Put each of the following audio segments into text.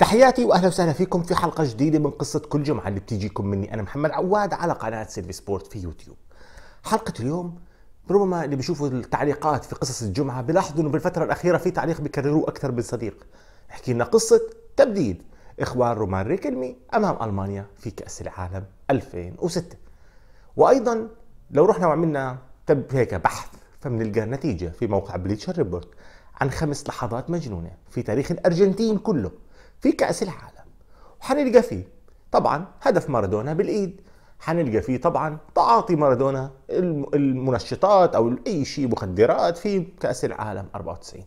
تحياتي واهلا وسهلا فيكم في حلقه جديده من قصه كل جمعه اللي بتيجيكم مني انا محمد عواد على قناه سيلفي سبورت في يوتيوب. حلقه اليوم ربما اللي بيشوفوا التعليقات في قصص الجمعه بيلاحظوا انه بالفتره الاخيره في تعليق بكرروه اكثر من صديق. احكي لنا قصه تبديد اخوان رومان ريكلمي امام المانيا في كاس العالم 2006. وايضا لو رحنا وعملنا تب هيك بحث فبنلقى نتيجه في موقع بليتشر ريبورت عن خمس لحظات مجنونه في تاريخ الارجنتين كله في كأس العالم وحنلقى فيه طبعا هدف مارادونا بالإيد حنلقى فيه طبعا تعاطي مارادونا المنشطات أو أي شيء مخدرات في كأس العالم 94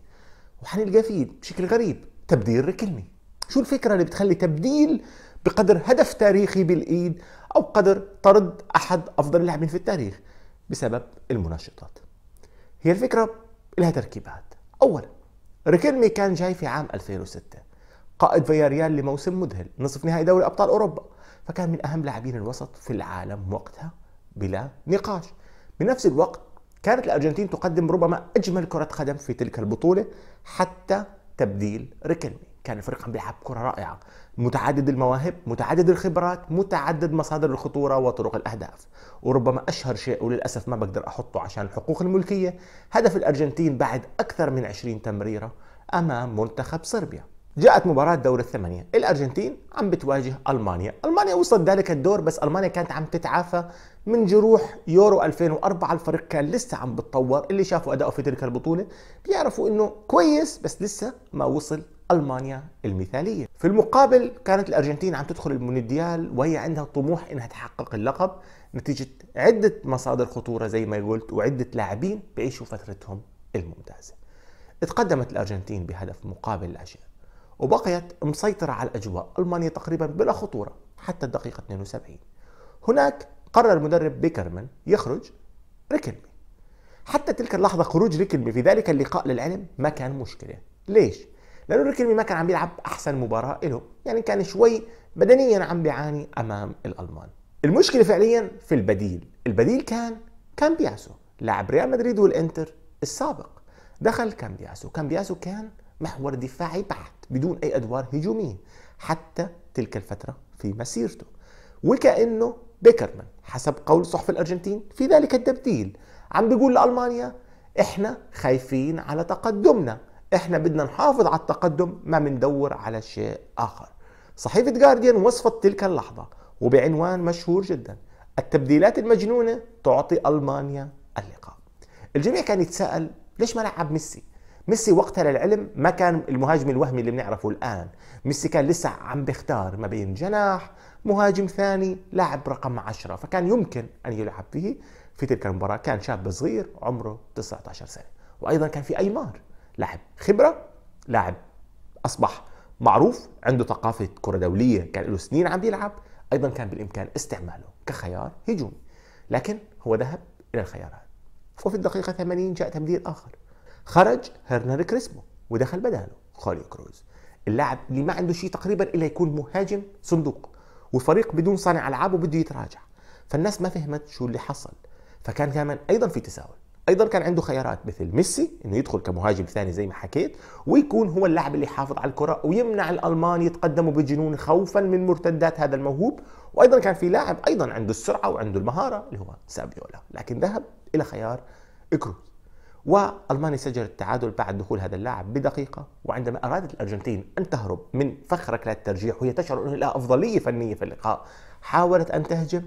وحنلقى فيه بشكل غريب تبديل ركني شو الفكرة اللي بتخلي تبديل بقدر هدف تاريخي بالإيد أو قدر طرد أحد أفضل اللاعبين في التاريخ بسبب المنشطات هي الفكرة لها تركيبات أولا ريكلمي كان جاي في عام 2006 قائد فياريال لموسم مذهل نصف نهائي دوري ابطال اوروبا فكان من اهم لاعبين الوسط في العالم وقتها بلا نقاش بنفس الوقت كانت الارجنتين تقدم ربما اجمل كره قدم في تلك البطوله حتى تبديل ريكلمي كان الفريق عم بيلعب كره رائعه متعدد المواهب متعدد الخبرات متعدد مصادر الخطوره وطرق الاهداف وربما اشهر شيء وللاسف ما بقدر احطه عشان الحقوق الملكيه هدف الارجنتين بعد اكثر من 20 تمريره امام منتخب صربيا جاءت مباراة دور الثمانية الأرجنتين عم بتواجه ألمانيا ألمانيا وصلت ذلك الدور بس ألمانيا كانت عم تتعافى من جروح يورو 2004 الفريق كان لسه عم بتطور اللي شافوا أداؤه في تلك البطولة بيعرفوا إنه كويس بس لسه ما وصل ألمانيا المثالية في المقابل كانت الأرجنتين عم تدخل المونديال وهي عندها طموح إنها تحقق اللقب نتيجة عدة مصادر خطورة زي ما قلت وعدة لاعبين بيعيشوا فترتهم الممتازة اتقدمت الأرجنتين بهدف مقابل لا شيء وبقيت مسيطرة على الأجواء ألمانيا تقريبا بلا خطورة حتى الدقيقة 72 هناك قرر المدرب بيكرمان يخرج ريكلمي حتى تلك اللحظة خروج ريكلمي في ذلك اللقاء للعلم ما كان مشكلة ليش؟ لأنه ريكلمي ما كان عم يلعب أحسن مباراة له يعني كان شوي بدنيا عم بيعاني أمام الألمان المشكلة فعليا في البديل البديل كان كامبياسو لاعب ريال مدريد والإنتر السابق دخل كامبياسو كامبياسو كان محور دفاعي بحت بدون أي أدوار هجومية حتى تلك الفترة في مسيرته وكأنه بيكرمان حسب قول صحف الأرجنتين في ذلك التبديل عم بيقول لألمانيا إحنا خايفين على تقدمنا إحنا بدنا نحافظ على التقدم ما بندور على شيء آخر صحيفة جارديان وصفت تلك اللحظة وبعنوان مشهور جدا التبديلات المجنونة تعطي ألمانيا اللقاء الجميع كان يتساءل ليش ما لعب ميسي ميسي وقتها للعلم ما كان المهاجم الوهمي اللي بنعرفه الان ميسي كان لسه عم بيختار ما بين جناح مهاجم ثاني لاعب رقم 10 فكان يمكن ان يلعب فيه في تلك المباراه كان شاب صغير عمره 19 سنه وايضا كان في ايمار لاعب خبره لاعب اصبح معروف عنده ثقافه كره دوليه كان له سنين عم بيلعب ايضا كان بالامكان استعماله كخيار هجومي لكن هو ذهب الى الخيارات وفي الدقيقه 80 جاء تبديل اخر خرج هرنان كريسمو ودخل بداله خاريو كروز اللاعب اللي ما عنده شيء تقريبا الا يكون مهاجم صندوق وفريق بدون صانع العاب وبده يتراجع فالناس ما فهمت شو اللي حصل فكان كمان ايضا في تساؤل ايضا كان عنده خيارات مثل ميسي انه يدخل كمهاجم ثاني زي ما حكيت ويكون هو اللاعب اللي يحافظ على الكره ويمنع الالمان يتقدموا بجنون خوفا من مرتدات هذا الموهوب وايضا كان في لاعب ايضا عنده السرعه وعنده المهاره اللي هو سابيولا لكن ذهب الى خيار كروز والمانيا سجلت التعادل بعد دخول هذا اللاعب بدقيقه وعندما ارادت الارجنتين ان تهرب من فخ ركلات الترجيح وهي تشعر انه لها افضليه فنيه في اللقاء حاولت ان تهجم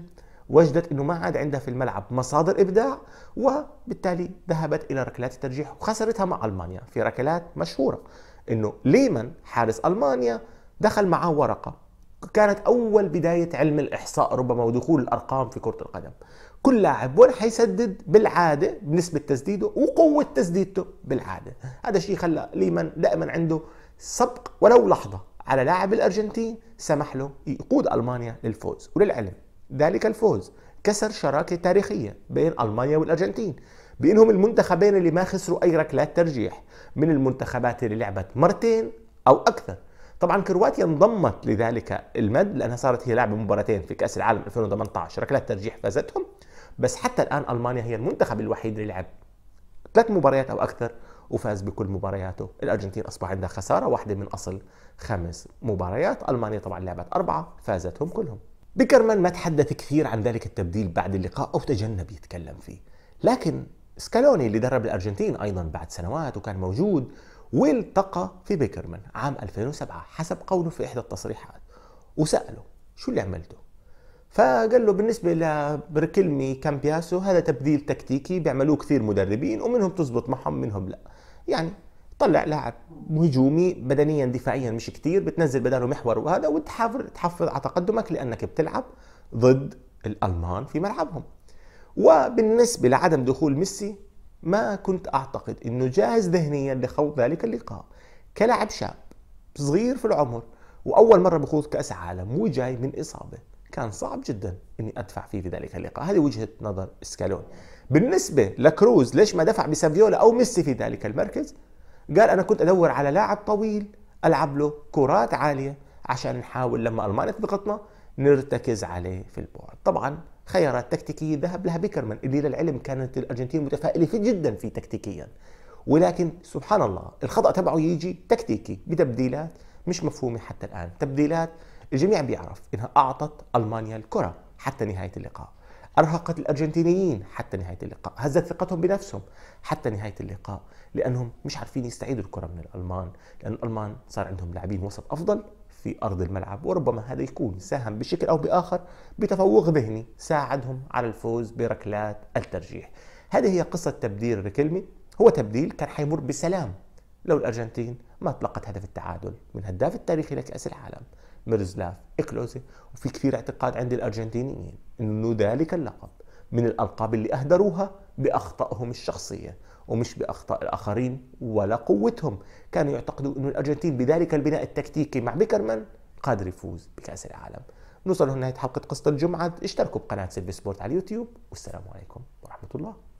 وجدت انه ما عاد عندها في الملعب مصادر ابداع وبالتالي ذهبت الى ركلات الترجيح وخسرتها مع المانيا في ركلات مشهوره انه ليمان حارس المانيا دخل معاه ورقه كانت اول بدايه علم الاحصاء ربما ودخول الارقام في كره القدم كل لاعب وين حيسدد بالعاده بنسبه تسديده وقوه تسديدته بالعاده هذا الشيء خلى ليمان دائما عنده سبق ولو لحظه على لاعب الارجنتين سمح له يقود المانيا للفوز وللعلم ذلك الفوز كسر شراكه تاريخيه بين المانيا والارجنتين بانهم المنتخبين اللي ما خسروا اي ركلات ترجيح من المنتخبات اللي لعبت مرتين او اكثر طبعا كرواتيا انضمت لذلك المد لانها صارت هي لاعبه مباراتين في كاس العالم 2018 ركلات ترجيح فازتهم بس حتى الان المانيا هي المنتخب الوحيد اللي لعب ثلاث مباريات او اكثر وفاز بكل مبارياته الارجنتين اصبح عندها خساره واحده من اصل خمس مباريات المانيا طبعا لعبت اربعه فازتهم كلهم بيكرمان ما تحدث كثير عن ذلك التبديل بعد اللقاء او تجنب يتكلم فيه لكن سكالوني اللي درب الارجنتين ايضا بعد سنوات وكان موجود والتقى في بيكرمان عام 2007 حسب قوله في إحدى التصريحات وسأله شو اللي عملته؟ فقال له بالنسبة لبركلمي كامبياسو هذا تبديل تكتيكي بيعملوه كثير مدربين ومنهم تزبط معهم منهم لا يعني طلع لاعب هجومي بدنيا دفاعيا مش كثير بتنزل بداله محور وهذا وتحافظ تحافظ على تقدمك لانك بتلعب ضد الالمان في ملعبهم وبالنسبه لعدم دخول ميسي ما كنت أعتقد أنه جاهز ذهنيا لخوض ذلك اللقاء كلاعب شاب صغير في العمر وأول مرة بخوض كأس عالم وجاي من إصابة كان صعب جدا اني ادفع فيه في ذلك اللقاء هذه وجهه نظر سكالوني بالنسبه لكروز ليش ما دفع بسافيولا او ميسي في ذلك المركز قال انا كنت ادور على لاعب طويل العب له كرات عاليه عشان نحاول لما المانيا تضغطنا نرتكز عليه في البعد طبعا خيارات تكتيكية ذهب لها بيكرمان اللي للعلم كانت الأرجنتين متفائلة جدا فيه تكتيكيا ولكن سبحان الله الخطأ تبعه يجي تكتيكي بتبديلات مش مفهومة حتى الآن تبديلات الجميع بيعرف إنها أعطت ألمانيا الكرة حتى نهاية اللقاء أرهقت الأرجنتينيين حتى نهاية اللقاء هزت ثقتهم بنفسهم حتى نهاية اللقاء لأنهم مش عارفين يستعيدوا الكرة من الألمان لأن الألمان صار عندهم لاعبين وسط أفضل في أرض الملعب وربما هذا يكون ساهم بشكل أو بآخر بتفوق ذهني ساعدهم على الفوز بركلات الترجيح هذه هي قصة تبديل ريكلمي هو تبديل كان حيمر بسلام لو الأرجنتين ما تلقت هدف التعادل من هداف التاريخي لكأس العالم ميرزلاف إكلوزي وفي كثير اعتقاد عند الأرجنتينيين أنه ذلك اللقب من الألقاب اللي أهدروها بأخطائهم الشخصية ومش باخطاء الاخرين ولا قوتهم كانوا يعتقدوا أن الارجنتين بذلك البناء التكتيكي مع بيكرمان قادر يفوز بكاس العالم نوصل لنهايه حلقه قصه الجمعه اشتركوا بقناه سيلفي سبورت على اليوتيوب والسلام عليكم ورحمه الله